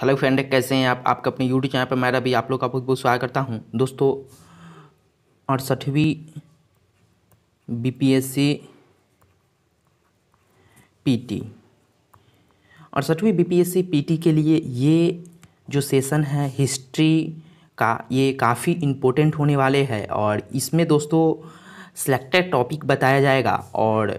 hello friend कैसे हैं आप आपका अपने यूट्यूब चैनल पर मेरा भी आप लोग का बहुत बहुत स्वागत करता हूं दोस्तों अड़सठवीं बीपीएससी पीटी अड़सठवीं बीपीएससी पीटी के लिए ये जो सेशन है हिस्ट्री का ये काफ़ी इम्पोर्टेंट होने वाले है और इसमें दोस्तों सिलेक्टेड टॉपिक बताया जाएगा और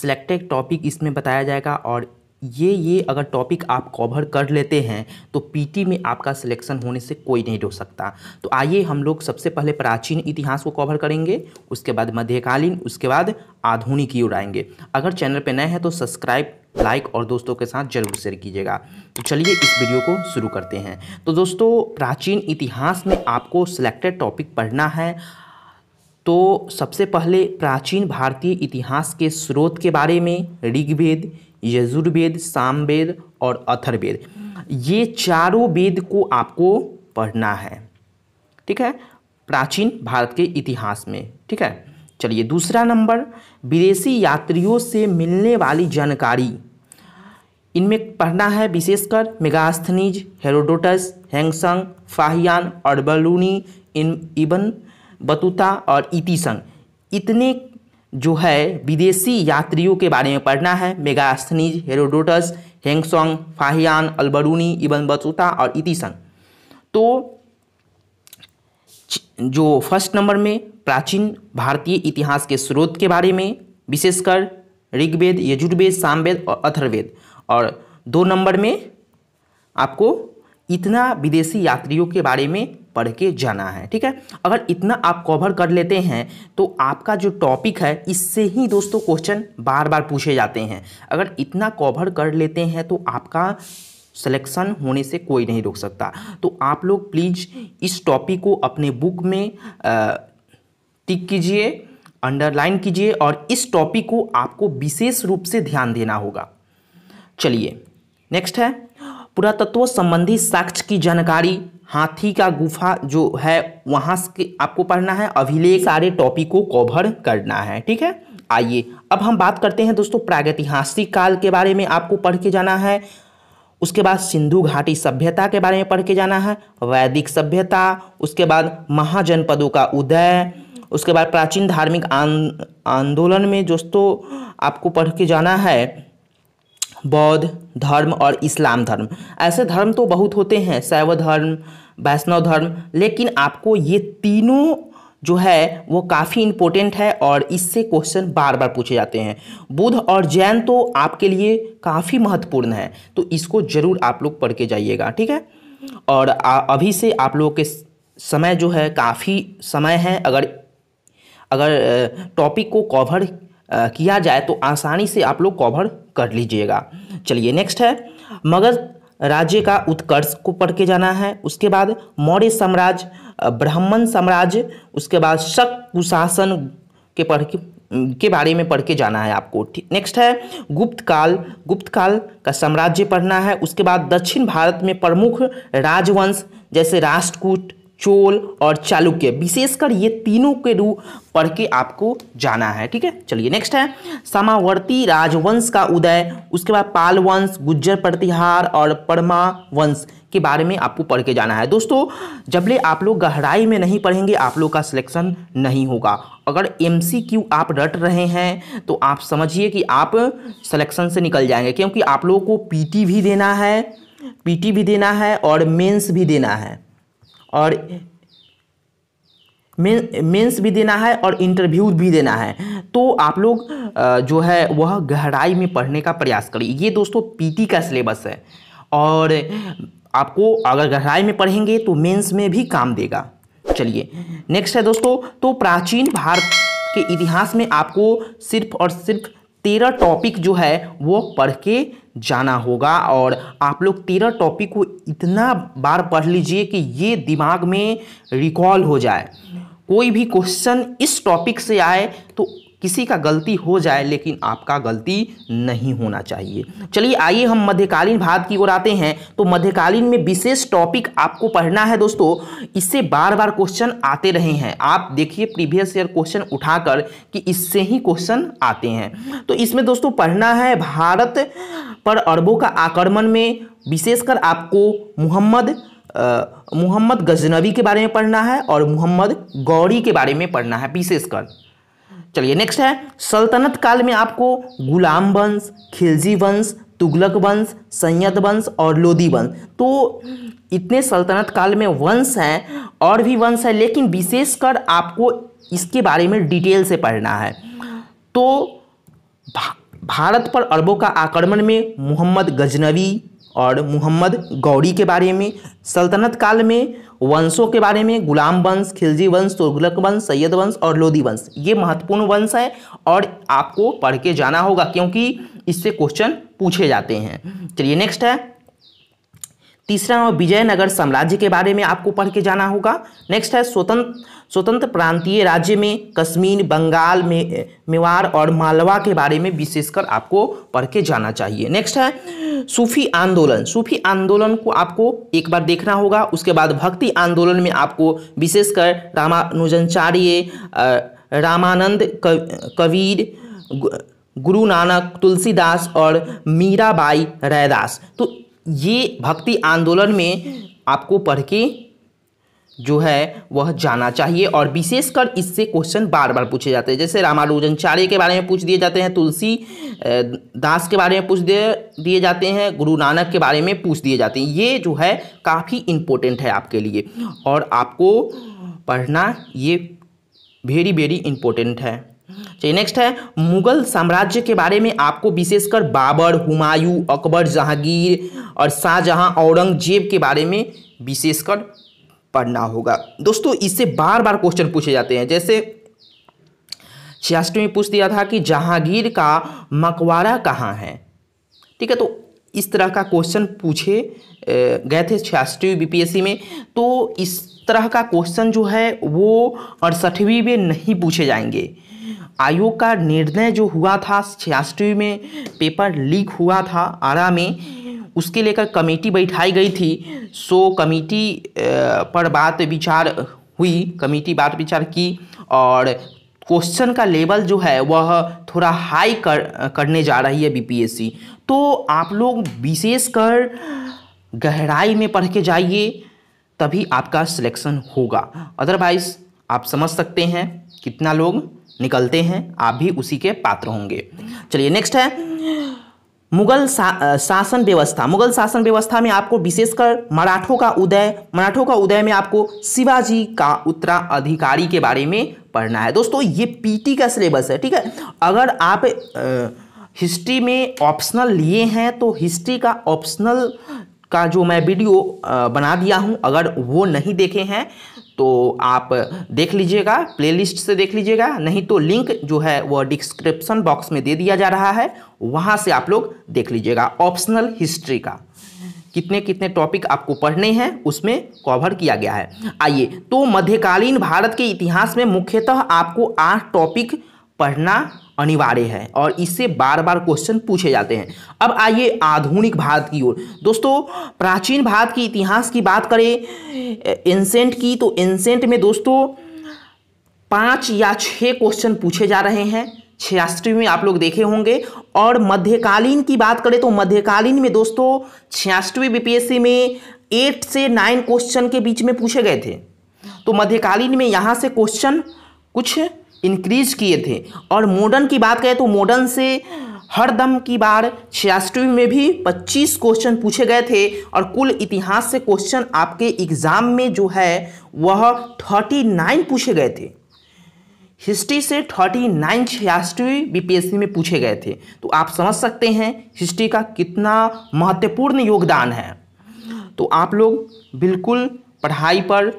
सिलेक्टेड टॉपिक इसमें बताया जाएगा और ये ये अगर टॉपिक आप कवर कर लेते हैं तो पीटी में आपका सिलेक्शन होने से कोई नहीं रोक सकता तो आइए हम लोग सबसे पहले प्राचीन इतिहास को कवर करेंगे उसके बाद मध्यकालीन उसके बाद आधुनिक की उड़ाएंगे अगर चैनल पर नए हैं तो सब्सक्राइब लाइक और दोस्तों के साथ जरूर शेयर कीजिएगा तो चलिए इस वीडियो को शुरू करते हैं तो दोस्तों प्राचीन इतिहास में आपको सिलेक्टेड टॉपिक पढ़ना है तो सबसे पहले प्राचीन भारतीय इतिहास के स्रोत के बारे में ऋग्वेद यजुर्वेद सामवेद और अथर्वेद ये चारों वेद को आपको पढ़ना है ठीक है प्राचीन भारत के इतिहास में ठीक है चलिए दूसरा नंबर विदेशी यात्रियों से मिलने वाली जानकारी इनमें पढ़ना है विशेषकर मेगास्थनीज हेरोडोटस हैंगसंग फाहियान और बलूनी इन इबन बतूता और इतिसंग इतने जो है विदेशी यात्रियों के बारे में पढ़ना है मेगास्थनीज हेरोडोटस हेंगसोंग फाहियान अलबरूनी इबन बतूता और इतिसन तो जो फर्स्ट नंबर में प्राचीन भारतीय इतिहास के स्रोत के बारे में विशेषकर ऋग्वेद यजुर्वेद सामवेद और अथर्वेद और दो नंबर में आपको इतना विदेशी यात्रियों के बारे में पढ़ के जाना है ठीक है अगर इतना आप कवर कर लेते हैं तो आपका जो टॉपिक है इससे ही दोस्तों क्वेश्चन बार बार पूछे जाते हैं अगर इतना कवर कर लेते हैं तो आपका सिलेक्शन होने से कोई नहीं रोक सकता तो आप लोग प्लीज़ इस टॉपिक को अपने बुक में टिक कीजिए अंडरलाइन कीजिए और इस टॉपिक को आपको विशेष रूप से ध्यान देना होगा चलिए नेक्स्ट है पुरातत्व संबंधी साक्ष्य की जानकारी हाथी का गुफा जो है वहाँ से आपको पढ़ना है अभिलेख सारे टॉपिक को कवर करना है ठीक है आइए अब हम बात करते हैं दोस्तों प्रागैतिहासिक काल के बारे में आपको पढ़ के जाना है उसके बाद सिंधु घाटी सभ्यता के बारे में पढ़ के जाना है वैदिक सभ्यता उसके बाद महाजनपदों का उदय उसके बाद प्राचीन धार्मिक आंदोलन में दोस्तों आपको पढ़ के जाना है बौद्ध धर्म और इस्लाम धर्म ऐसे धर्म तो बहुत होते हैं शैव धर्म वैष्णव धर्म लेकिन आपको ये तीनों जो है वो काफ़ी इम्पोर्टेंट है और इससे क्वेश्चन बार बार पूछे जाते हैं बुद्ध और जैन तो आपके लिए काफ़ी महत्वपूर्ण है तो इसको ज़रूर आप लोग पढ़ के जाइएगा ठीक है और अभी से आप लोगों के समय जो है काफ़ी समय है अगर अगर टॉपिक को कवर किया जाए तो आसानी से आप लोग कवर कर लीजिएगा चलिए नेक्स्ट है मगध राज्य का उत्कर्ष को पढ़ के जाना है उसके बाद मौर्य साम्राज्य ब्राह्मण साम्राज्य उसके बाद शक कुशासन के पढ़ के के बारे में पढ़ के जाना है आपको नेक्स्ट है गुप्त काल गुप्त काल का साम्राज्य पढ़ना है उसके बाद दक्षिण भारत में प्रमुख राजवंश जैसे राष्ट्रकूट चोल और चालुक्य विशेषकर ये तीनों के रूप पढ़ के आपको जाना है ठीक है चलिए नेक्स्ट है समावर्ती राजवंश का उदय उसके बाद पाल वंश गुज्जर प्रतिहार और परमा वंश के बारे में आपको पढ़ के जाना है दोस्तों जबले आप लोग गहराई में नहीं पढ़ेंगे आप लोग का सिलेक्शन नहीं होगा अगर एम आप रट रहे हैं तो आप समझिए कि आप सिलेक्शन से निकल जाएंगे क्योंकि आप लोगों को पीटी भी देना है पीटी भी देना है और मेंस भी देना है और मेंस भी देना है और इंटरव्यू भी देना है तो आप लोग जो है वह गहराई में पढ़ने का प्रयास करिए ये दोस्तों पीटी का सिलेबस है और आपको अगर गहराई में पढ़ेंगे तो मेंस में भी काम देगा चलिए नेक्स्ट है दोस्तों तो प्राचीन भारत के इतिहास में आपको सिर्फ और सिर्फ तेरह टॉपिक जो है वो पढ़ के जाना होगा और आप लोग तेरह टॉपिक को इतना बार पढ़ लीजिए कि ये दिमाग में रिकॉल हो जाए कोई भी क्वेश्चन इस टॉपिक से आए तो किसी का गलती हो जाए लेकिन आपका गलती नहीं होना चाहिए चलिए आइए हम मध्यकालीन भारत की ओर आते हैं तो मध्यकालीन में विशेष टॉपिक आपको पढ़ना है दोस्तों इससे बार बार क्वेश्चन आते रहे हैं आप देखिए प्रीवियस ईयर क्वेश्चन उठाकर कि इससे ही क्वेश्चन आते हैं तो इसमें दोस्तों पढ़ना है भारत पर अरबों का आक्रमण में विशेषकर आपको मोहम्मद मोहम्मद गजनवी के बारे में पढ़ना है और मोहम्मद गौरी के बारे में पढ़ना है विशेषकर चलिए नेक्स्ट है सल्तनत काल में आपको गुलाम वंश खिलजी वंश तुगलक वंश सैयद वंश और लोदी वंश तो इतने सल्तनत काल में वंश हैं और भी वंश हैं लेकिन विशेषकर आपको इसके बारे में डिटेल से पढ़ना है तो भा, भारत पर अरबों का आक्रमण में मोहम्मद गजनवी और मोहम्मद गौरी के बारे में सल्तनत काल में वंशों के बारे में गुलाम वंश खिलजी वंश तुगलक वंश सैयद वंश और लोधी वंश ये महत्वपूर्ण वंश है और आपको पढ़ के जाना होगा क्योंकि इससे क्वेश्चन पूछे जाते हैं चलिए नेक्स्ट है तीसरा है विजयनगर साम्राज्य के बारे में आपको पढ़ के जाना होगा नेक्स्ट है स्वतंत्र स्वतंत्र प्रांतीय राज्य में कश्मीर बंगाल में मेवाड़ और मालवा के बारे में विशेषकर आपको पढ़ के जाना चाहिए नेक्स्ट है सूफी आंदोलन सूफी आंदोलन को आपको एक बार देखना होगा उसके बाद भक्ति आंदोलन में आपको विशेषकर रामानुजनचार्य रामानंद कबीर गुरु नानक तुलसीदास और मीराबाई रैदास तो ये भक्ति आंदोलन में आपको पढ़ के जो है वह जाना चाहिए और विशेषकर इससे क्वेश्चन बार बार पूछे जाते हैं जैसे रामानुजनचार्य के बारे में पूछ दिए जाते हैं तुलसी दास के बारे में पूछ दिए दिए जाते हैं गुरु नानक के बारे में पूछ दिए जाते हैं ये जो है काफ़ी इम्पोर्टेंट है आपके लिए और आपको पढ़ना ये वेरी वेरी इम्पोर्टेंट है चलिए नेक्स्ट है मुगल साम्राज्य के बारे में आपको विशेषकर बाबर हुमायूं अकबर जहांगीर और शाहजहां औरंगजेब के बारे में विशेषकर पढ़ना होगा दोस्तों इससे बार बार क्वेश्चन पूछे जाते हैं जैसे छियासठ में पूछ दिया था कि जहांगीर का मकवारा कहाँ है ठीक है तो इस तरह का क्वेश्चन पूछे गए थे छियासठवीं बीपीएससी में तो इस तरह का क्वेश्चन जो है वो अड़सठवीं में नहीं पूछे जाएंगे आयोग का निर्णय जो हुआ था छियासठवीं में पेपर लीक हुआ था आरा में उसके लेकर कमेटी बैठाई गई थी सो कमेटी पर बात विचार हुई कमेटी बात विचार की और क्वेश्चन का लेवल जो है वह थोड़ा हाई कर करने जा रही है बीपीएससी तो आप लोग विशेषकर गहराई में पढ़ के जाइए तभी आपका सिलेक्शन होगा अदरवाइज़ आप समझ सकते हैं कितना लोग निकलते हैं आप भी उसी के पात्र होंगे चलिए नेक्स्ट है मुगल सा, शासन व्यवस्था मुगल शासन व्यवस्था में आपको विशेषकर मराठों का उदय मराठों का उदय में आपको शिवाजी का उत्तराधिकारी के बारे में पढ़ना है दोस्तों ये पीटी का सिलेबस है ठीक है अगर आप हिस्ट्री में ऑप्शनल लिए हैं तो हिस्ट्री का ऑप्शनल का जो मैं वीडियो बना दिया हूं अगर वो नहीं देखे हैं तो आप देख लीजिएगा प्लेलिस्ट से देख लीजिएगा नहीं तो लिंक जो है वह डिस्क्रिप्सन बॉक्स में दे दिया जा रहा है वहाँ से आप लोग देख लीजिएगा ऑप्शनल हिस्ट्री का कितने कितने टॉपिक आपको पढ़ने हैं उसमें कवर किया गया है आइए तो मध्यकालीन भारत के इतिहास में मुख्यतः आपको आठ टॉपिक पढ़ना अनिवार्य है और इससे बार बार क्वेश्चन पूछे जाते हैं अब आइए आधुनिक भारत की ओर दोस्तों प्राचीन भारत की इतिहास की बात करें एंसेंट की तो एंसेंट में दोस्तों पाँच या छः क्वेश्चन पूछे जा रहे हैं छियासठवीं में आप लोग देखे होंगे और मध्यकालीन की बात करें तो मध्यकालीन में दोस्तों छियासठवीं बीपीएससी में एट से नाइन क्वेश्चन के बीच में पूछे गए थे तो मध्यकालीन में यहाँ से क्वेश्चन कुछ इंक्रीज किए थे और मॉडर्न की बात करें तो मॉडर्न से हर दम की बार छियासठवीं में भी 25 क्वेश्चन पूछे गए थे और कुल इतिहास से क्वेश्चन आपके एग्ज़ाम में जो है वह 39 पूछे गए थे हिस्ट्री से 39 नाइन छियासठवीं बी में पूछे गए थे तो आप समझ सकते हैं हिस्ट्री का कितना महत्वपूर्ण योगदान है तो आप लोग बिल्कुल पढ़ाई पर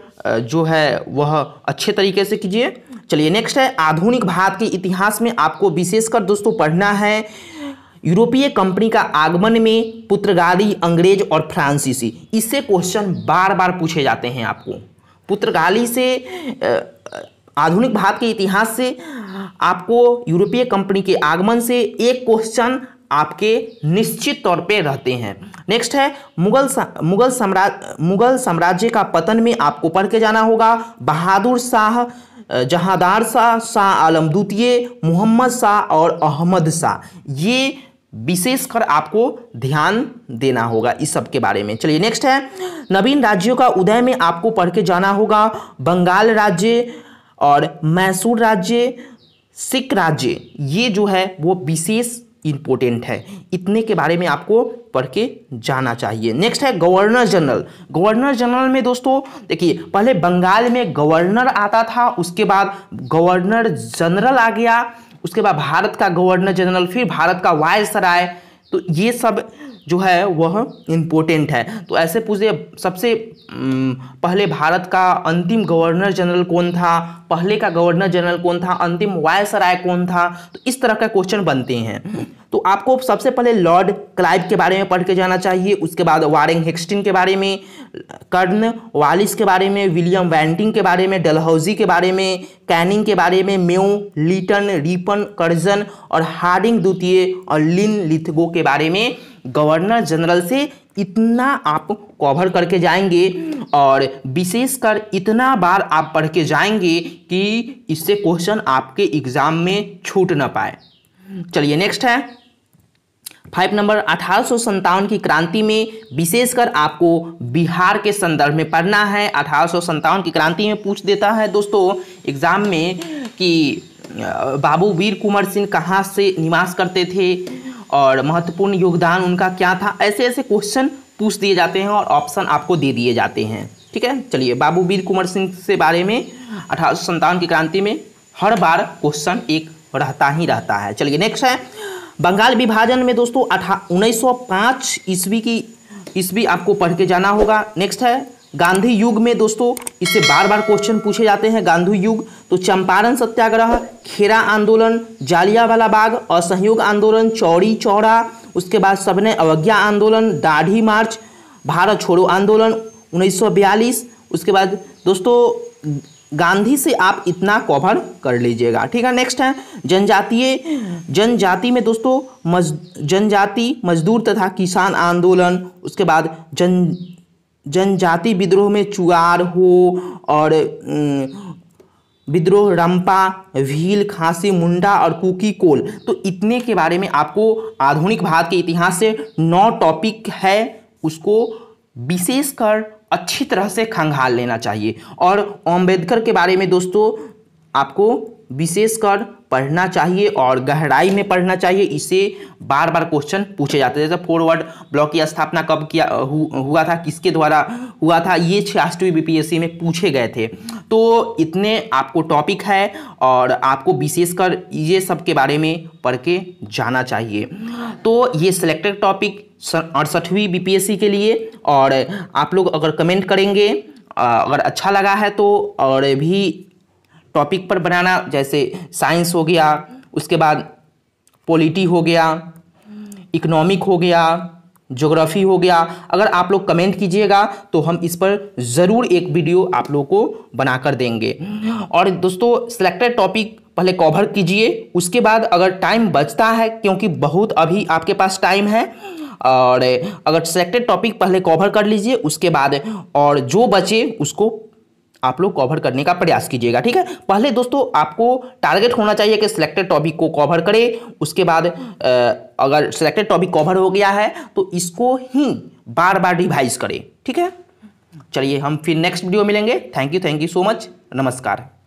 जो है वह अच्छे तरीके से कीजिए चलिए नेक्स्ट है आधुनिक भारत के इतिहास में आपको विशेषकर दोस्तों पढ़ना है यूरोपीय कंपनी का आगमन में पुर्तगाली अंग्रेज और फ्रांसीसी इससे क्वेश्चन बार बार पूछे जाते हैं आपको पुर्तगाली से आधुनिक भारत के इतिहास से आपको यूरोपीय कंपनी के आगमन से एक क्वेश्चन आपके निश्चित तौर पे रहते हैं नेक्स्ट है मुगल सा, मुगल साम्राज्य मुगल साम्राज्य का पतन में आपको पढ़ के जाना होगा बहादुर शाह जहादार शाह शाह आलम द्वितीय मोहम्मद शाह और अहमद शाह ये विशेषकर आपको ध्यान देना होगा इस सब के बारे में चलिए नेक्स्ट है नवीन राज्यों का उदय में आपको पढ़ के जाना होगा बंगाल राज्य और मैसूर राज्य सिख राज्य ये जो है वो विशेष इम्पोर्टेंट है इतने के बारे में आपको पढ़ के जाना चाहिए नेक्स्ट है गवर्नर जनरल गवर्नर जनरल में दोस्तों देखिए पहले बंगाल में गवर्नर आता था उसके बाद गवर्नर जनरल आ गया उसके बाद भारत का गवर्नर जनरल फिर भारत का वायसराय तो ये सब जो है वह इम्पोर्टेंट है तो ऐसे पूछे सबसे पहले भारत का अंतिम गवर्नर जनरल कौन था पहले का गवर्नर जनरल कौन था अंतिम वायसराय कौन था तो इस तरह का क्वेश्चन बनते हैं तो आपको सबसे पहले लॉर्ड क्लाइव के बारे में पढ़ के जाना चाहिए उसके बाद वारिंग हेक्सटिन के बारे में कर्न वालिस के बारे में विलियम वैंटिंग के बारे में डलहौजी के बारे में कैनिंग के बारे में मेो लीटन रिपन कर्जन और हार्डिंग द्वितीय और लिन लिथगो के बारे में गवर्नर जनरल से इतना आप कवर करके जाएंगे और विशेषकर इतना बार आप पढ़ के जाएंगे कि इससे क्वेश्चन आपके एग्जाम में छूट ना पाए चलिए नेक्स्ट है फाइव नंबर अठारह की क्रांति में विशेषकर आपको बिहार के संदर्भ में पढ़ना है अठारह की क्रांति में पूछ देता है दोस्तों एग्जाम में कि बाबू वीर कुंवर सिंह कहाँ से निवास करते थे और महत्वपूर्ण योगदान उनका क्या था ऐसे ऐसे क्वेश्चन पूछ दिए जाते हैं और ऑप्शन आपको दे दिए जाते हैं ठीक है चलिए बाबू वीर कुंवर सिंह से बारे में अठारह की क्रांति में हर बार क्वेश्चन एक रहता ही रहता है चलिए नेक्स्ट है बंगाल विभाजन में दोस्तों अठा उन्नीस ईस्वी की ईस्वी आपको पढ़ के जाना होगा नेक्स्ट है गांधी युग में दोस्तों इससे बार बार क्वेश्चन पूछे जाते हैं गांधी युग तो चंपारण सत्याग्रह खेरा आंदोलन जालियावाला बाग असहयोग आंदोलन चौड़ी चौड़ा उसके बाद सबने अवज्ञा आंदोलन दाढ़ी मार्च भारत छोड़ो आंदोलन उन्नीस उसके बाद दोस्तों गांधी से आप इतना कवर कर लीजिएगा ठीक है नेक्स्ट है जनजातीय जनजाति में दोस्तों मज जनजाति मजदूर तथा किसान आंदोलन उसके बाद जन जनजाति विद्रोह में चुआर हो और विद्रोह रंपा भील खांसी मुंडा और कुकी कोल तो इतने के बारे में आपको आधुनिक भारत के इतिहास से नौ टॉपिक है उसको विशेषकर अच्छी तरह से खंगाल लेना चाहिए और अम्बेडकर के बारे में दोस्तों आपको विशेषकर पढ़ना चाहिए और गहराई में पढ़ना चाहिए इसे बार बार क्वेश्चन पूछे जाते हैं जैसे फॉरवर्ड ब्लॉक की स्थापना कब किया हु, हुआ था किसके द्वारा हुआ था ये छियासठवीं बीपीएससी में पूछे गए थे तो इतने आपको टॉपिक है और आपको विशेषकर ये सब के बारे में पढ़ के जाना चाहिए तो ये सिलेक्टेड टॉपिक अड़सठवीं बीपीएससी के लिए और आप लोग अगर कमेंट करेंगे अगर अच्छा लगा है तो और भी टॉपिक पर बनाना जैसे साइंस हो गया उसके बाद पॉलिटी हो गया इकोनॉमिक हो गया ज्योग्राफी हो गया अगर आप लोग कमेंट कीजिएगा तो हम इस पर ज़रूर एक वीडियो आप लोग को बनाकर देंगे और दोस्तों सिलेक्टेड टॉपिक पहले कवर कीजिए उसके बाद अगर टाइम बचता है क्योंकि बहुत अभी आपके पास टाइम है और अगर सिलेक्टेड टॉपिक पहले कवर कर लीजिए उसके बाद और जो बचे उसको आप लोग कवर करने का प्रयास कीजिएगा ठीक है पहले दोस्तों आपको टारगेट होना चाहिए कि सिलेक्टेड टॉपिक को कवर करें उसके बाद अगर सिलेक्टेड टॉपिक कवर हो गया है तो इसको ही बार बार रिवाइज करें ठीक है चलिए हम फिर नेक्स्ट वीडियो मिलेंगे thank you thank you so much नमस्कार